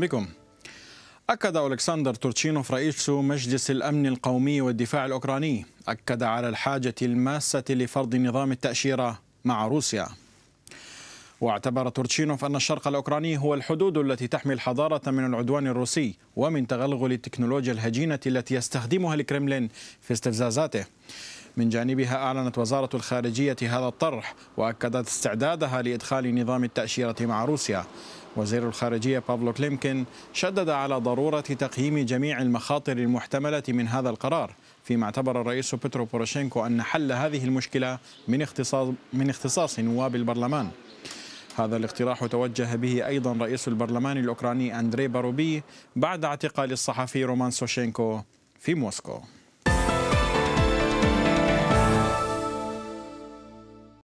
بكم أكد ألكسندر تورتشينوف رئيس مجلس الأمن القومي والدفاع الأوكراني أكد على الحاجة الماسة لفرض نظام التأشيرة مع روسيا واعتبر تورتشينوف أن الشرق الأوكراني هو الحدود التي تحمي الحضارة من العدوان الروسي ومن تغلغل التكنولوجيا الهجينة التي يستخدمها الكرملين في استفزازاته من جانبها أعلنت وزارة الخارجية هذا الطرح وأكدت استعدادها لإدخال نظام التأشيرة مع روسيا وزير الخارجية بابلو كليمكن شدد على ضرورة تقييم جميع المخاطر المحتملة من هذا القرار فيما اعتبر الرئيس بترو بوروشينكو أن حل هذه المشكلة من اختصاص, من اختصاص نواب البرلمان هذا الاقتراح توجه به أيضا رئيس البرلمان الأوكراني أندري باروبي بعد اعتقال الصحفي رومان سوشينكو في موسكو